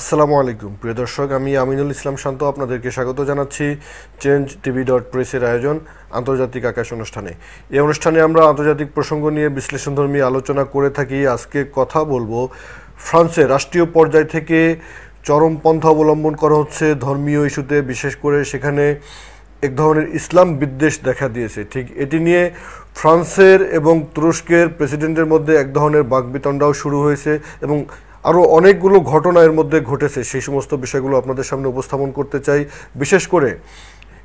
আসসালামু আলাইকুম প্রিয় দর্শক আমি আমিনুল ইসলাম শান্ত আপনাদেরকে স্বাগত জানাচ্ছি চেঞ্জ টিভি ডট প্রেসের আয়োজন আন্তর্জাতিক আকাশ অনুষ্ঠানে এই অনুষ্ঠানে আমরা আন্তর্জাতিক প্রসঙ্গ নিয়ে বিশ্লেষণধর্মী আলোচনা করে থাকি আজকে কথা বলবো ফ্রান্সে রাষ্ট্রীয় পর্যায় থেকে চরমপন্থা অবলম্বন করা হচ্ছে ধর্মীয় ইস্যুতে বিশেষ করে সেখানে এক ধরনের ইসলাম বিদ্বেষ দেখা দিয়েছে ঠিক এটি নিয়ে ফ্রান্সের এবং তুরস্কের প্রেসিডেন্টের মধ্যে এক ধরনের বাকবিতণ্ডাও শুরু হয়েছে এবং আরও অনেকগুলো ঘটনা এর মধ্যে ঘটেছে সেই সমস্ত বিষয়গুলো আপনাদের সামনে উপস্থাপন করতে চাই বিশেষ করে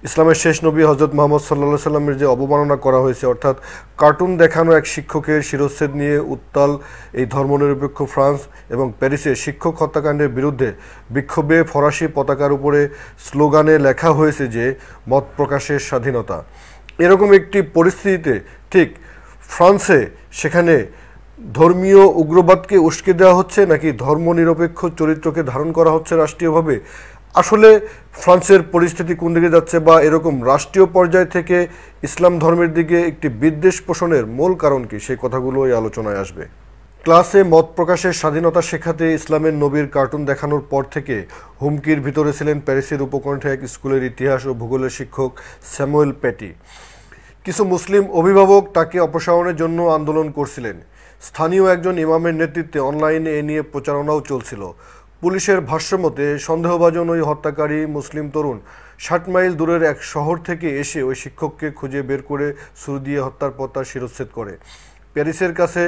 ইসলামের শেষ নবী হজরত মোহাম্মদ সাল্লা সাল্লামের যে অবমাননা করা হয়েছে অর্থাৎ কার্টুন দেখানো এক শিক্ষকের শিরচ্ছেদ নিয়ে উত্তাল এই ধর্মনিরপেক্ষ ফ্রান্স এবং প্যারিসে শিক্ষক হত্যাকাণ্ডের বিরুদ্ধে বিক্ষোভে ফরাসি পতাকার উপরে স্লোগানে লেখা হয়েছে যে মত প্রকাশের স্বাধীনতা এরকম একটি পরিস্থিতিতে ঠিক ফ্রান্সে সেখানে ধর্মীয় উগ্রবাদকে উস্কে দেওয়া হচ্ছে নাকি ধর্মনিরপেক্ষ চরিত্রকে ধারণ করা হচ্ছে রাষ্ট্রীয়ভাবে আসলে ফ্রান্সের পরিস্থিতি কোন দিকে যাচ্ছে বা এরকম রাষ্ট্রীয় পর্যায় থেকে ইসলাম ধর্মের দিকে একটি বিদ্বেষ পোষণের মূল কারণ কি সেই কথাগুলো এই আলোচনায় আসবে ক্লাসে মত প্রকাশের স্বাধীনতা শেখাতে ইসলামের নবীর কার্টুন দেখানোর পর থেকে হুমকির ভিতরে ছিলেন প্যারিসের উপকণ্ঠে এক স্কুলের ইতিহাস ও ভূগোলের শিক্ষক স্যামুয়েল প্যাটি কিছু মুসলিম অভিভাবক তাকে অপসারণের জন্য আন্দোলন করছিলেন স্থানীয় একজন ইমামের নেতৃত্বে অনলাইনে এ নিয়ে প্রচারণাও চলছিল পুলিশের ভাষ্যমতে সন্দেহভাজন ওই হত্যাকারী মুসলিম তরুণ ষাট মাইল দূরের এক শহর থেকে এসে ওই শিক্ষককে খুঁজে বের করে সুর দিয়ে হত্যার পর তার শিরচ্ছেদ করে প্যারিসের কাছে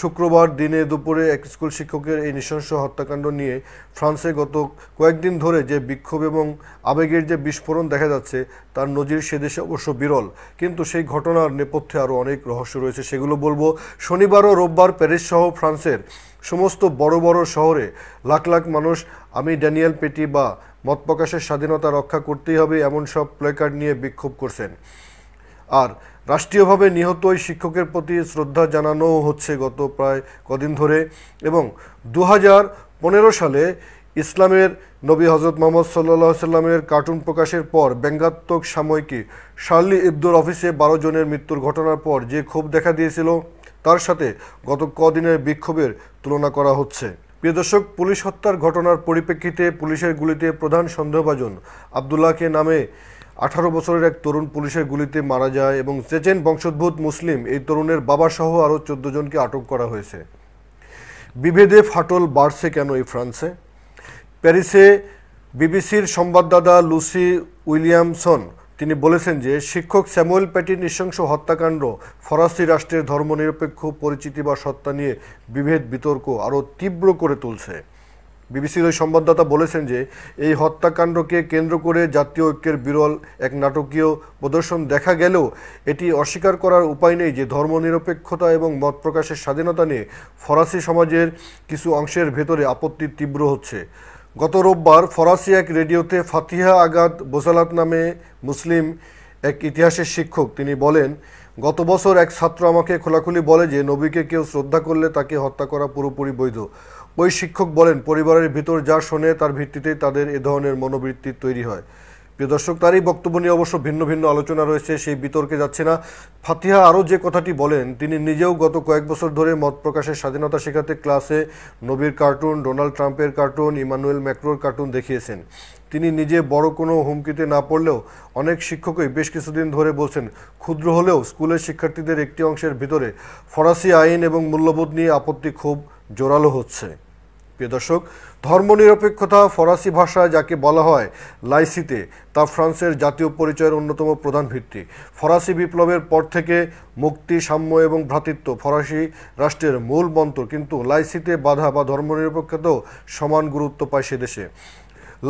শুক্রবার দিনে দুপুরে এক স্কুল শিক্ষকের এই নৃশংস হত্যাকাণ্ড নিয়ে ফ্রান্সে গত কয়েকদিন ধরে যে বিক্ষোভ এবং আবেগের যে বিস্ফোরণ দেখা যাচ্ছে তার নজির সে দেশে অবশ্য বিরল কিন্তু সেই ঘটনার নেপথ্যে আরও অনেক রহস্য রয়েছে সেগুলো বলবো শনিবার ও রোববার প্যারিস সহ ফ্রান্সের সমস্ত বড় বড় শহরে লাখ লাখ মানুষ আমি ড্যানিয়েল পেটি বা মত প্রকাশের স্বাধীনতা রক্ষা করতেই হবে এমন সব প্লেকার্ড নিয়ে বিক্ষোভ করছেন আর রাষ্ট্রীয়ভাবে নিহত ওই শিক্ষকের প্রতি শ্রদ্ধা জানানো হচ্ছে গত প্রায় কদিন ধরে এবং দু সালে ইসলামের নবী হজরত মোহাম্মদ সাল্লাহ সাল্লামের কার্টুন প্রকাশের পর ব্যঙ্গাত্মক সাময়িকী শার্লি ইবদুর অফিসে বারো জনের মৃত্যুর ঘটনার পর যে ক্ষোভ দেখা দিয়েছিল তার সাথে গত কদিনের বিক্ষোভের তুলনা করা হচ্ছে প্রিয় দর্শক পুলিশ হত্যার ঘটনার পরিপ্রেক্ষিতে পুলিশের গুলিতে প্রধান সন্দেহভাজন আবদুল্লাহকে নামে আঠারো বছরের এক তরুণ পুলিশের গুলিতে মারা যায় এবং চেচেন বংশোদ্ভূত মুসলিম এই তরুণের বাবাসহ আরও চোদ্দ জনকে আটক করা হয়েছে বিভেদে ফাটল বাড়ছে কেন এই ফ্রান্সে প্যারিসে বিবিসির সংবাদদাতা লুসি উইলিয়ামসন তিনি বলেছেন যে শিক্ষক স্যামুয়েল প্যাটির নৃশংস হত্যাকাণ্ড ফরাসি রাষ্ট্রের ধর্মনিরপেক্ষ পরিচিতি বা সত্তা নিয়ে বিভেদ বিতর্ক আরও তীব্র করে তুলছে বিবিসির ওই সংবাদদাতা বলেছেন যে এই হত্যাকাণ্ডকে কেন্দ্র করে জাতীয় ঐক্যের বিরল এক নাটকীয় প্রদর্শন দেখা গেলেও এটি অস্বীকার করার উপায় নেই যে ধর্মনিরপেক্ষতা এবং মত প্রকাশের স্বাধীনতা নিয়ে ফরাসি সমাজের কিছু অংশের ভেতরে আপত্তি তীব্র হচ্ছে গত রোববার ফরাসি এক রেডিওতে ফাতিহা আগাদ বোসালাত নামে মুসলিম এক ইতিহাসের শিক্ষক তিনি বলেন গত বছর এক ছাত্র আমাকে খোলাখুলি বলে যে নবীকে কেউ শ্রদ্ধা করলে তাকে হত্যা করা পুরোপুরি বৈধ ওই শিক্ষক বলেন পরিবারের ভিতর যা শোনে তার ভিত্তিতেই তাদের এ ধরনের মনোবৃত্তি তৈরি হয় প্রিয় দর্শক তারই বক্তব্য নিয়ে অবশ্য ভিন্ন ভিন্ন আলোচনা রয়েছে সেই বিতর্কে যাচ্ছে না ফাতিহা আরও যে কথাটি বলেন তিনি নিজেও গত কয়েক বছর ধরে মত প্রকাশের স্বাধীনতা শেখাতে ক্লাসে নবীর কার্টুন ডোনাল্ড ট্রাম্পের কার্টুন ইমানুয়েল ম্যাক্রোর কার্টুন দেখিয়েছেন তিনি নিজে বড় কোনো হুমকিতে না পড়লেও অনেক শিক্ষকই বেশ কিছুদিন ধরে বলছেন ক্ষুদ্র হলেও স্কুলের শিক্ষার্থীদের একটি অংশের ভিতরে ফরাসি আইন এবং মূল্যবোধ নিয়ে আপত্তি খুব জোরালো হচ্ছে প্রিয় দর্শক ধর্মনিরপেক্ষতা ফরাসি ভাষায় যাকে বলা হয় লাইসিতে তা ফ্রান্সের জাতীয় পরিচয়ের অন্যতম প্রধান ভিত্তি ফরাসি বিপ্লবের পর থেকে মুক্তি সাম্য এবং ভ্রাতৃত্ব ফরাসি রাষ্ট্রের মূল মন্ত্র কিন্তু লাইসিতে বাধা বা ধর্মনিরপেক্ষতাও সমান গুরুত্ব পায় সে দেশে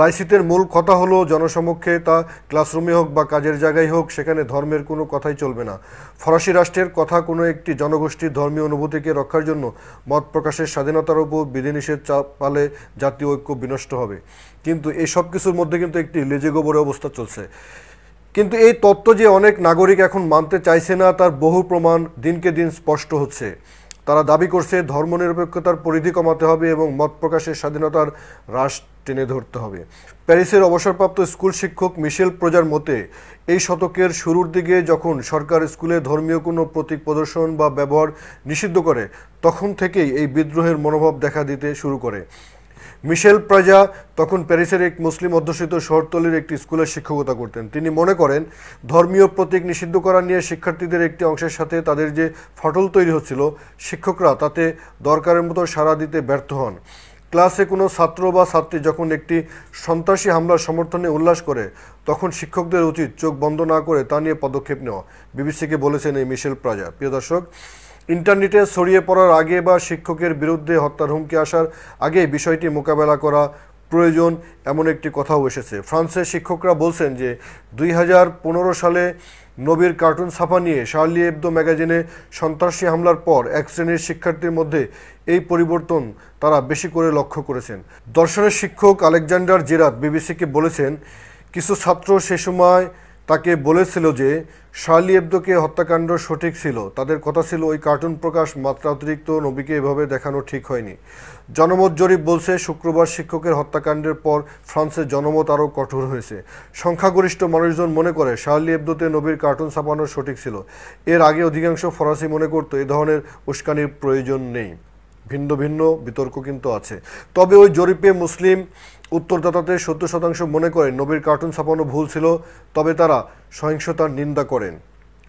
লাইসিতের মূল কথা হলো জনসমক্ষে তা ক্লাসরুমে হোক বা কাজের জায়গায় হোক সেখানে ধর্মের কোনো কথাই চলবে না ফরাসি রাষ্ট্রের কথা কোনো একটি জনগোষ্ঠীর ধর্মীয় অনুভূতিকে রক্ষার জন্য মত প্রকাশের স্বাধীনতার উপর বিধিনিষেধ চাপালে জাতীয় ঐক্য বিনষ্ট হবে কিন্তু এই সব কিছুর মধ্যে কিন্তু একটি লেজে গোবরে অবস্থা চলছে কিন্তু এই তত্ত্ব যে অনেক নাগরিক এখন মানতে চাইছে না তার বহু প্রমাণ দিনকে দিন স্পষ্ট হচ্ছে তারা দাবি করছে ধর্মনিরপেক্ষতার পরিধি কমাতে হবে এবং মত প্রকাশের স্বাধীনতার হ্রাস টেনে ধরতে হবে প্যারিসের অবসরপ্রাপ্ত স্কুল শিক্ষক মিশেল প্রজার মতে এই শতকের শুরুর দিকে যখন সরকার স্কুলে ধর্মীয় কোনো প্রতীক প্রদর্শন বা ব্যবহার নিষিদ্ধ করে তখন থেকেই এই বিদ্রোহের মনোভাব দেখা দিতে শুরু করে মিশেল প্রজা তখন প্যারিসের এক মুসলিম অধ্যুষিত শহরতলির একটি স্কুলে শিক্ষকতা করতেন তিনি মনে করেন ধর্মীয় প্রতীক নিষিদ্ধ করা নিয়ে শিক্ষার্থীদের একটি অংশের সাথে তাদের যে ফটল তৈরি হচ্ছিল শিক্ষকরা তাতে দরকারের মতো সাড়া দিতে ব্যর্থ হন ক্লাসে কোনো ছাত্র বা ছাত্রী যখন একটি সন্ত্রাসী হামলার সমর্থনে উল্লাস করে তখন শিক্ষকদের উচিত চোখ বন্ধ না করে তা নিয়ে পদক্ষেপ নেওয়া বিবিসিকে বলেছেন এই মিশেল প্রাজা প্রিয় দর্শক ইন্টারনেটে ছড়িয়ে পড়ার আগে বা শিক্ষকের বিরুদ্ধে হত্যার হুমকি আসার আগে বিষয়টি মোকাবেলা করা প্রয়োজন এমন একটি কথাও এসেছে ফ্রান্সের শিক্ষকরা বলছেন যে দুই সালে নবীর কার্টুন ছাপা নিয়ে শার্লি এবদো ম্যাগাজিনে সন্ত্রাসী হামলার পর এক শ্রেণীর শিক্ষার্থীর মধ্যে এই পরিবর্তন তারা বেশি করে লক্ষ্য করেছেন দর্শনের শিক্ষক আলেকজান্ডার জেরাত বিবিসিকে বলেছেন কিছু ছাত্র সে সময় তাকে বলেছিল যে শার্লি এবদোকে হত্যাকাণ্ড সঠিক ছিল তাদের কথা ছিল ওই কার্টুন প্রকাশ মাত্রা অতিরিক্ত নবীকে এভাবে দেখানো ঠিক হয়নি জনমত জরিপ বলছে শুক্রবার শিক্ষকের হত্যাকাণ্ডের পর ফ্রান্সে জনমত আরও কঠোর হয়েছে সংখ্যাগরিষ্ঠ মানুষজন মনে করে শার্লি এবদোতে নবীর কার্টুন ছাপানো সঠিক ছিল এর আগে অধিকাংশ ফরাসি মনে করত এ ধরনের উস্কানির প্রয়োজন নেই ভিন্ন ভিন্ন বিতর্ক কিন্তু আছে তবে ওই জরিপে মুসলিম উত্তরদাতাদের সত্তর শতাংশ মনে করেন নবীর কার্টুন ছাপানো ভুল ছিল তবে তারা সহিংসতার নিন্দা করেন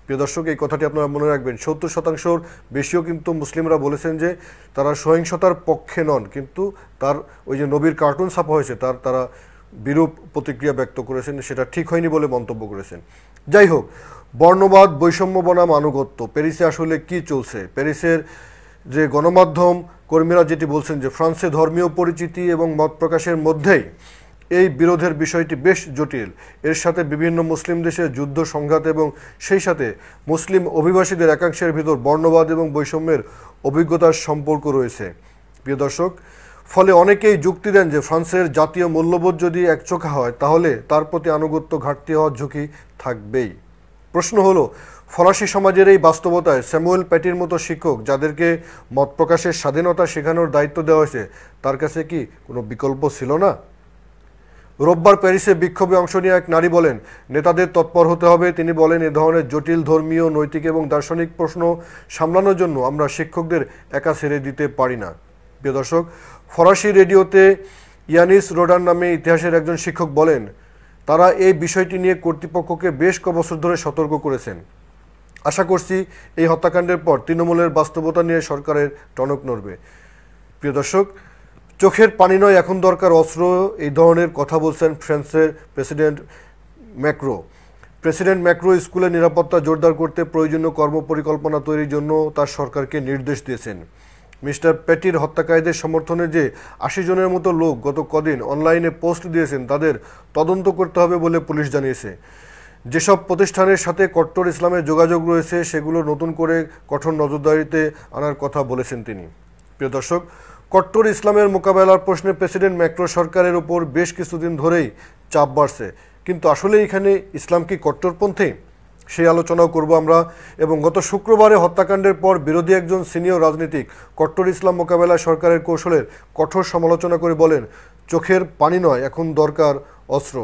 প্রিয় দর্শক এই কথাটি আপনারা মনে রাখবেন সত্তর শতাংশর বেশিও কিন্তু মুসলিমরা বলেছেন যে তারা সহিংসতার পক্ষে নন কিন্তু তার ওই যে নবীর কার্টুন ছাপা হয়েছে তার তারা বিরূপ প্রতিক্রিয়া ব্যক্ত করেছেন সেটা ঠিক হয়নি বলে মন্তব্য করেছেন যাই হোক বর্ণবাদ বৈষম্য বনাম আনুগত্য প্যারিসে আসলে কি চলছে প্যারিসের যে গণমাধ্যম কর্মীরা যেটি বলছেন যে ফ্রান্সে ধর্মীয় পরিচিতি এবং মত প্রকাশের মধ্যেই এই বিরোধের বিষয়টি বেশ জটিল এর সাথে বিভিন্ন মুসলিম দেশের যুদ্ধ সংঘাত এবং সেই সাথে মুসলিম অভিবাসীদের একাংশের ভিতর বর্ণবাদ এবং বৈষম্যের অভিজ্ঞতার সম্পর্ক রয়েছে প্রিয় দর্শক ফলে অনেকেই যুক্তি দেন যে ফ্রান্সের জাতীয় মূল্যবোধ যদি একচোখা হয় তাহলে তার প্রতি আনুগত্য ঘাটতি হওয়ার ঝুঁকি থাকবেই প্রশ্ন হলো ফরাসি সমাজের এই বাস্তবতায় স্যামুয়েল প্যাটির মতো শিক্ষক যাদেরকে মত প্রকাশের স্বাধীনতা শেখানোর দায়িত্ব দেওয়া হয়েছে তার কাছে কি কোনো বিকল্প ছিল না রোববার প্যারিসে বিক্ষোভে অংশ নিয়ে এক নারী বলেন নেতাদের তৎপর হতে হবে তিনি বলেন এ ধরনের জটিল ধর্মীয় নৈতিক এবং দার্শনিক প্রশ্ন সামলানোর জন্য আমরা শিক্ষকদের একা ছেড়ে দিতে পারি না প্রিয় দর্শক ফরাসি রেডিওতে ইয়ানিস রোডার নামে ইতিহাসের একজন শিক্ষক বলেন তারা এই বিষয়টি নিয়ে কর্তৃপক্ষকে বেশ কবছর ধরে সতর্ক করেছেন আশা করছি এই হত্যাকাণ্ডের পর তৃণমূলের বাস্তবতা নিয়ে সরকারের টনক নড়বে প্রিয় দর্শক চোখের পানি নয় এখন দরকার অস্ত্র এই ধরনের কথা বলছেন ফ্রান্সের প্রেসিডেন্ট ম্যাক্রো প্রেসিডেন্ট ম্যাক্রো স্কুলের নিরাপত্তা জোরদার করতে প্রয়োজনীয় কর্মপরিকল্পনা তৈরির জন্য তার সরকারকে নির্দেশ দিয়েছেন মিস্টার প্যাটির হত্যাকারীদের সমর্থনে যে আশি জনের মতো লোক গত কদিন অনলাইনে পোস্ট দিয়েছেন তাদের তদন্ত করতে হবে বলে পুলিশ জানিয়েছে যেসব প্রতিষ্ঠানের সাথে কট্টর ইসলামের যোগাযোগ রয়েছে সেগুলো নতুন করে কঠোর নজরদারিতে আনার কথা বলেছেন তিনি প্রিয় দর্শক কট্টর ইসলামের মোকাবেলার প্রশ্নে প্রেসিডেন্ট ম্যাক্রো সরকারের ওপর বেশ কিছুদিন ধরেই চাপ বাড়ছে কিন্তু আসলে এখানে ইসলাম কি কট্টরপন্থী সেই আলোচনাও করব আমরা এবং গত শুক্রবারে হত্যাকাণ্ডের পর বিরোধী একজন সিনিয়র রাজনীতিক কট্টর ইসলাম মোকাবেলায় সরকারের কৌশলের কঠোর সমালোচনা করে বলেন চোখের পানি নয় এখন দরকার অস্ত্র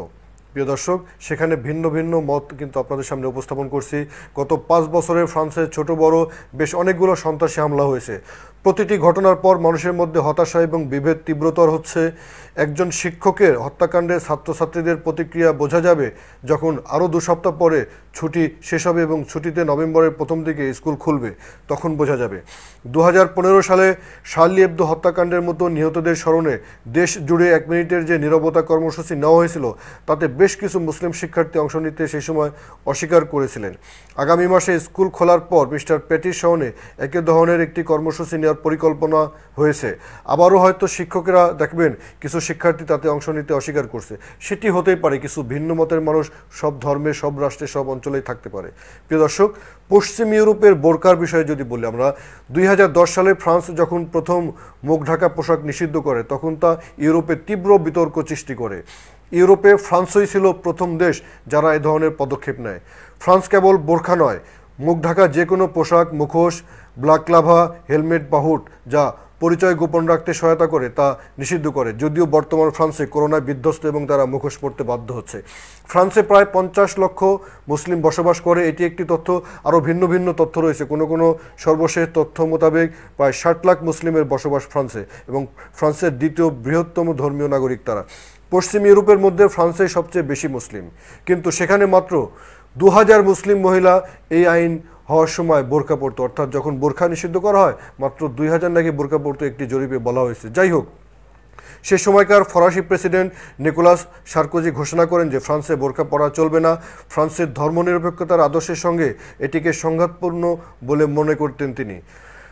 প্রিয় দর্শক সেখানে ভিন্ন ভিন্ন মত কিন্তু আপনাদের সামনে উপস্থাপন করছি গত পাঁচ বছরে ফ্রান্সের ছোট বড় বেশ অনেকগুলো সন্ত্রাসী হামলা হয়েছে প্রতিটি ঘটনার পর মানুষের মধ্যে হতাশা এবং বিভেদ তীব্রতর হচ্ছে একজন শিক্ষকের হত্যাকাণ্ডে ছাত্রছাত্রীদের প্রতিক্রিয়া বোঝা যাবে যখন আরও দু সপ্তাহ পরে ছুটি শেষ হবে এবং ছুটিতে নভেম্বরের প্রথম দিকে স্কুল খুলবে তখন বোঝা যাবে দু সালে শার্লি এবদো হত্যাকাণ্ডের মতো নিহতদের স্মরণে দেশ জুড়ে এক মিনিটের যে নিরবতা কর্মসূচি নেওয়া হয়েছিল তাতে বেশ কিছু মুসলিম শিক্ষার্থী অংশ নিতে সেই সময় অস্বীকার করেছিলেন আগামী মাসে স্কুল খোলার পর মিস্টার প্যাটির স্মরণে একে ধরনের একটি কর্মসূচি নেওয়া দেওয়ার পরিকল্পনা হয়েছে আবারও হয়তো শিক্ষকেরা দেখবেন কিছু শিক্ষার্থী তাতে অংশ নিতে অস্বীকার করছে সেটি হতেই পারে কিছু ভিন্ন মতের মানুষ সব ধর্মে সব রাষ্ট্রে সব অঞ্চলেই থাকতে পারে প্রিয় দর্শক পশ্চিম ইউরোপের বোরকার বিষয়ে যদি বলি আমরা দুই সালে ফ্রান্স যখন প্রথম মুখ ঢাকা পোশাক নিষিদ্ধ করে তখন তা ইউরোপে তীব্র বিতর্ক সৃষ্টি করে ইউরোপে ফ্রান্সই ছিল প্রথম দেশ যারা এ ধরনের পদক্ষেপ নেয় ফ্রান্স কেবল বোরখা নয় মুখ ঢাকা যে কোনো পোশাক মুখোশ ব্ল্যাক লাভা হেলমেট বা হুট যা পরিচয় গোপন রাখতে সহায়তা করে তা নিষিদ্ধ করে যদিও বর্তমান ফ্রান্সে করোনায় বিধ্বস্ত এবং তারা মুখোশ পড়তে বাধ্য হচ্ছে ফ্রান্সে প্রায় পঞ্চাশ লক্ষ মুসলিম বসবাস করে এটি একটি তথ্য আরও ভিন্ন ভিন্ন তথ্য রয়েছে কোনো কোনো সর্বশেষ তথ্য মোতাবেক প্রায় ষাট লাখ মুসলিমের বসবাস ফ্রান্সে এবং ফ্রান্সের দ্বিতীয় বৃহত্তম ধর্মীয় নাগরিক তারা পশ্চিম ইউরোপের মধ্যে ফ্রান্সে সবচেয়ে বেশি মুসলিম কিন্তু সেখানে মাত্র দু মুসলিম মহিলা এই আইন হওয়ার সময় বোরকা পড়তো অর্থাৎ যখন বোরখা নিষিদ্ধ করা হয় মাত্র দুই হাজার নাকি বোরকা পড়তো একটি জরিপে বলা হয়েছে যাই হোক সে সময়কার ফরাসি প্রেসিডেন্ট নিকোলাস সার্কোজি ঘোষণা করেন যে ফ্রান্সে বোরখা পড়া চলবে না ফ্রান্সের ধর্মনিরপেক্ষতার আদর্শের সঙ্গে এটিকে সংঘাতপূর্ণ বলে মনে করতেন তিনি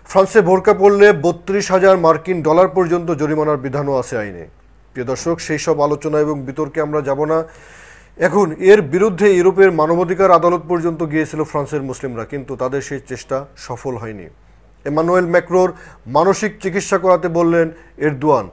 ফ্রান্সে বোরখা পড়লে বত্রিশ হাজার মার্কিন ডলার পর্যন্ত জরিমানার বিধানও আছে আইনে প্রিয় দর্শক সেই সব আলোচনা এবং বিতর্কে আমরা যাব না এখন এর বিরুদ্ধে ইউরোপের মানবাধিকার আদালত পর্যন্ত গিয়েছিল ফ্রান্সের মুসলিমরা কিন্তু তাদের সেই চেষ্টা সফল হয়নি এমানুয়েল ম্যাক্রোর মানসিক চিকিৎসা করাতে বললেন এরদোয়ান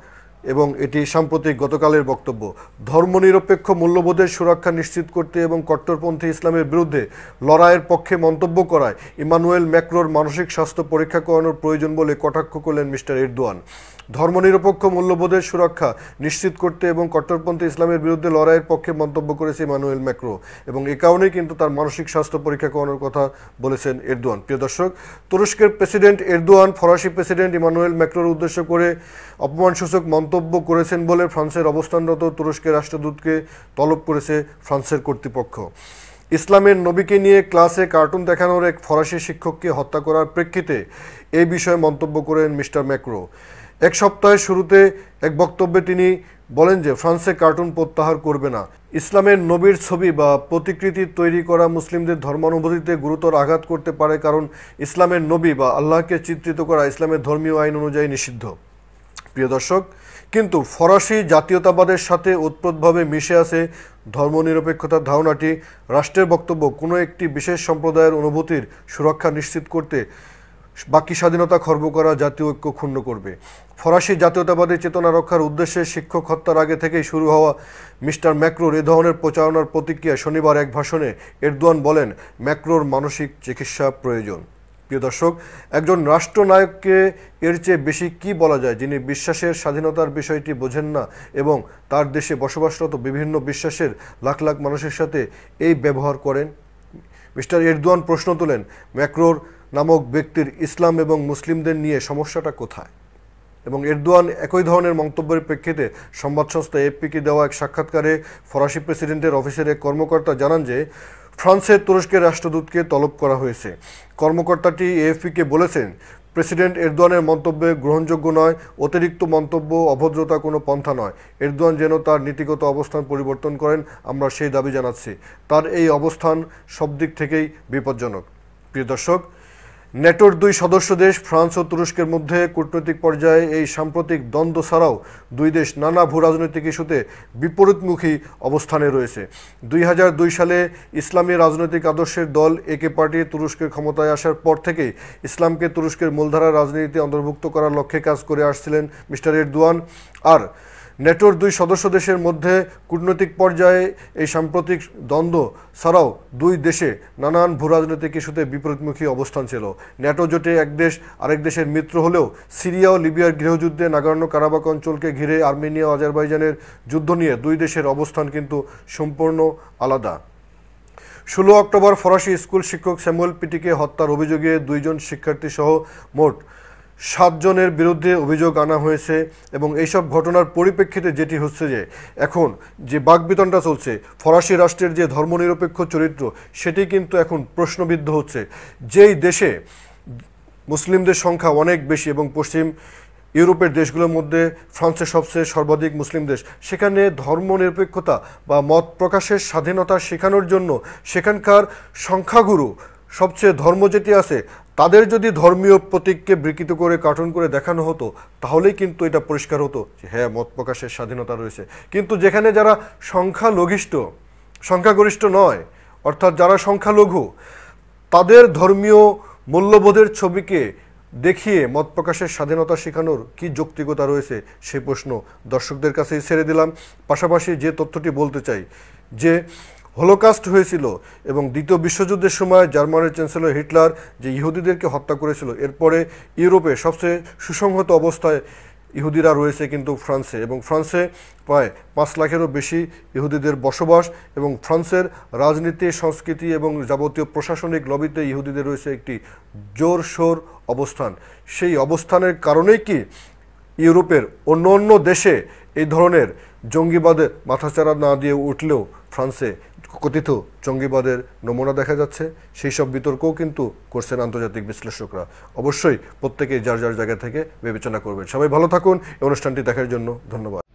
এবং এটি সাম্প্রতিক গতকালের বক্তব্য ধর্মনিরপেক্ষ মূল্যবোধের সুরক্ষা নিশ্চিত করতে এবং কট্টরপন্থী ইসলামের বিরুদ্ধে লড়াইয়ের পক্ষে মন্তব্য করায় ইমানুয়েল ম্যাক্রোর মানসিক স্বাস্থ্য পরীক্ষা করানোর প্রয়োজন বলে কটাক্ষ করলেন মিস্টার ইরদোয়ান ধর্মনিরপেক্ষ মূল্যবোধের সুরক্ষা নিশ্চিত করতে এবং কট্টরপন্থী ইসলামের বিরুদ্ধে লড়াইয়ের পক্ষে মন্তব্য করেছে ইমানুয়েল ম্যাক্রো এবং এ কারণেই কিন্তু তার মানসিক স্বাস্থ্য পরীক্ষা করানোর কথা বলেছেন এরদোয়ান প্রিয় দর্শক তুরস্কের প্রেসিডেন্ট এরদোয়ান ফরাসি প্রেসিডেন্ট ইমানুয়েল ম্যাক্রোর উদ্দেশ্য করে অপমানসূচক মন্তব্য মন্তব্য করেছেন বলে ফ্রান্সের অবস্থানরত তুরস্কের রাষ্ট্রদূতকে তলব করেছে ফ্রান্সের কর্তৃপক্ষ ইসলামের নবীকে নিয়ে ক্লাসে কার্টুন দেখানোর এক ফরাসি শিক্ষককে হত্যা করার প্রেক্ষিতে এই বিষয়ে মন্তব্য করেন মিস্টার ম্যাক্রো এক সপ্তাহের শুরুতে এক বক্তব্যে তিনি বলেন যে ফ্রান্সে কার্টুন প্রত্যাহার করবে না ইসলামের নবীর ছবি বা প্রতিকৃতি তৈরি করা মুসলিমদের ধর্মানুভূতিতে গুরুতর আঘাত করতে পারে কারণ ইসলামের নবী বা আল্লাহকে চিত্রিত করা ইসলামের ধর্মীয় আইন অনুযায়ী নিষিদ্ধ প্রিয় দর্শক কিন্তু ফরাসি জাতীয়তাবাদের সাথে উৎপ্রতভাবে মিশে আছে ধর্মনিরপেক্ষতার ধারণাটি রাষ্ট্রের বক্তব্য কোনো একটি বিশেষ সম্প্রদায়ের অনুভূতির সুরক্ষা নিশ্চিত করতে বাকি স্বাধীনতা খর্ব করা জাতীয় ঐক্য ক্ষুণ্ণ করবে ফরাসি জাতীয়তাবাদী চেতনা রক্ষার উদ্দেশ্যে শিক্ষক হত্যার আগে থেকেই শুরু হওয়া মিস্টার ম্যাক্রোর এ ধরনের প্রচারণার প্রতিক্রিয়া শনিবার এক ভাষণে এরদোয়ান বলেন ম্যাক্রোর মানসিক চিকিৎসা প্রয়োজন প্রিয় দর্শক একজন রাষ্ট্রনায়ককে এর চেয়ে বেশি কি বলা যায় যিনি বিশ্বাসের স্বাধীনতার বিষয়টি বোঝেন না এবং তার দেশে বসবাসরত বিভিন্ন বিশ্বাসের লাখ লাখ মানুষের সাথে এই ব্যবহার করেন মিস্টার এরদোয়ান প্রশ্ন তোলেন ম্যাক্রোর নামক ব্যক্তির ইসলাম এবং মুসলিমদের নিয়ে সমস্যাটা কোথায় এবং এরদোয়ান একই ধরনের মন্তব্যের প্রেক্ষিতে সংবাদ সংস্থা এপিকে দেওয়া এক সাক্ষাৎকারে ফরাসি প্রেসিডেন্টের অফিসের এক কর্মকর্তা জানান যে ফ্রান্সের তুরস্কের রাষ্ট্রদূতকে তলব করা হয়েছে কর্মকর্তাটি এএফপিকে বলেছেন প্রেসিডেন্ট এরদোয়ানের মন্তব্যে গ্রহণযোগ্য নয় অতিরিক্ত মন্তব্য অভদ্রতা কোনো পন্থা নয় এরদোয়ান যেন তার নীতিগত অবস্থান পরিবর্তন করেন আমরা সেই দাবি জানাচ্ছি তার এই অবস্থান সব দিক থেকেই বিপজ্জনক প্রিয় দর্শক নেটোর দুই সদস্য দেশ ফ্রান্স ও তুরস্কের মধ্যে কূটনৈতিক পর্যায়ে এই সাম্প্রতিক দ্বন্দ্ব ছাড়াও দুই দেশ নানা ভূ রাজনৈতিক ইস্যুতে বিপরীতমুখী অবস্থানে রয়েছে দুই সালে ইসলামী রাজনৈতিক আদর্শের দল একে পার্টি তুরস্কের ক্ষমতায় আসার পর থেকেই ইসলামকে তুরস্কের মূলধারা রাজনীতিতে অন্তর্ভুক্ত করার লক্ষ্যে কাজ করে আসছিলেন মিস্টার এরদুয়ান আর ন্যাটোর দুই সদস্য দেশের মধ্যে কূটনৈতিক পর্যায়ে এই সাম্প্রতিক দ্বন্দ্ব ছাড়াও দুই দেশে নানান ভূরাজনৈতিক ইস্যুতে বিপরীতমুখী অবস্থান ছিল ন্যাটো জোটে এক দেশ আরেক দেশের মিত্র হলেও সিরিয়া ও লিবিয়ার গৃহযুদ্ধে নাগার্ণ কারাবাক অঞ্চলকে ঘিরে আর্মেনিয়া ও আজারবাইজানের যুদ্ধ নিয়ে দুই দেশের অবস্থান কিন্তু সম্পূর্ণ আলাদা ষোলো অক্টোবর ফরাসি স্কুল শিক্ষক স্যামুয়েল পিটিকে হত্যার অভিযোগে দুইজন শিক্ষার্থী সহ মোট সাতজনের বিরুদ্ধে অভিযোগ আনা হয়েছে এবং এইসব ঘটনার পরিপ্রেক্ষিতে যেটি হচ্ছে যে এখন যে বাকবিতনটা চলছে ফরাসি রাষ্ট্রের যে ধর্মনিরপেক্ষ চরিত্র সেটি কিন্তু এখন প্রশ্নবিদ্ধ হচ্ছে যেই দেশে মুসলিমদের সংখ্যা অনেক বেশি এবং পশ্চিম ইউরোপের দেশগুলোর মধ্যে ফ্রান্সের সবচেয়ে সর্বাধিক মুসলিম দেশ সেখানে ধর্মনিরপেক্ষতা বা মত প্রকাশের স্বাধীনতা শেখানোর জন্য সেখানকার সংখ্যাগুরু সবচেয়ে ধর্ম যেটি আছে তাদের যদি ধর্মীয় প্রতীককে বিকৃত করে কার্টুন করে দেখানো হতো তাহলেই কিন্তু এটা পরিষ্কার হতো যে হ্যাঁ মত প্রকাশের স্বাধীনতা রয়েছে কিন্তু যেখানে যারা সংখ্যালঘিষ্ঠ সংখ্যাগরিষ্ঠ নয় অর্থাৎ যারা সংখ্যালঘু তাদের ধর্মীয় মূল্যবোধের ছবিকে দেখিয়ে মত প্রকাশের স্বাধীনতা শেখানোর কি যৌক্তিকতা রয়েছে সে প্রশ্ন দর্শকদের কাছেই ছেড়ে দিলাম পাশাপাশি যে তথ্যটি বলতে চাই যে হলোকাস্ট হয়েছিল এবং দ্বিতীয় বিশ্বযুদ্ধের সময় জার্মানির চ্যান্সেলর হিটলার যে ইহুদিদেরকে হত্যা করেছিল এরপরে ইউরোপে সবচেয়ে সুসংহত অবস্থায় ইহুদিরা রয়েছে কিন্তু ফ্রান্সে এবং ফ্রান্সে প্রায় পাঁচ লাখেরও বেশি ইহুদিদের বসবাস এবং ফ্রান্সের রাজনীতি সংস্কৃতি এবং যাবতীয় প্রশাসনিক লবিতে ইহুদিদের রয়েছে একটি জোরশোর অবস্থান সেই অবস্থানের কারণেই কি ইউরোপের অন্য অন্য দেশে এই ধরনের জঙ্গিবাদে মাথাচারা না দিয়ে উঠলেও ফ্রান্সে কথিত জঙ্গিবাদের নমুনা দেখা যাচ্ছে সেই সব বিতর্কও কিন্তু করছেন আন্তর্জাতিক বিশ্লেষকরা অবশ্যই প্রত্যেকেই যার যার জায়গা থেকে বিবেচনা করবেন সবাই ভালো থাকুন এই অনুষ্ঠানটি দেখার জন্য ধন্যবাদ